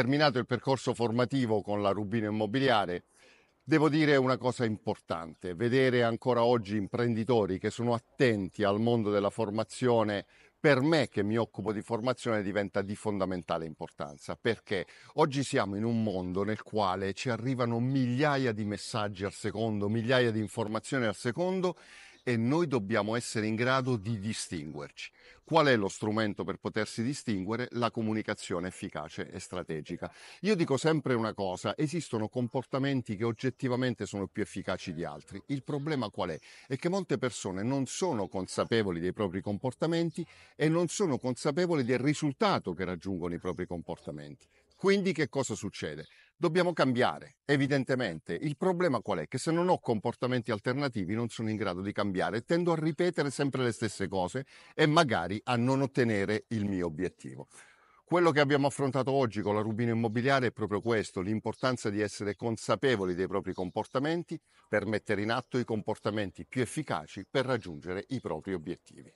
terminato il percorso formativo con la Rubino Immobiliare, devo dire una cosa importante, vedere ancora oggi imprenditori che sono attenti al mondo della formazione per me che mi occupo di formazione diventa di fondamentale importanza perché oggi siamo in un mondo nel quale ci arrivano migliaia di messaggi al secondo, migliaia di informazioni al secondo e noi dobbiamo essere in grado di distinguerci. Qual è lo strumento per potersi distinguere? La comunicazione efficace e strategica. Io dico sempre una cosa, esistono comportamenti che oggettivamente sono più efficaci di altri. Il problema qual è? È che molte persone non sono consapevoli dei propri comportamenti e non sono consapevoli del risultato che raggiungono i propri comportamenti. Quindi che cosa succede? Dobbiamo cambiare, evidentemente. Il problema qual è? Che se non ho comportamenti alternativi non sono in grado di cambiare, tendo a ripetere sempre le stesse cose e magari a non ottenere il mio obiettivo. Quello che abbiamo affrontato oggi con la Rubino Immobiliare è proprio questo, l'importanza di essere consapevoli dei propri comportamenti per mettere in atto i comportamenti più efficaci per raggiungere i propri obiettivi.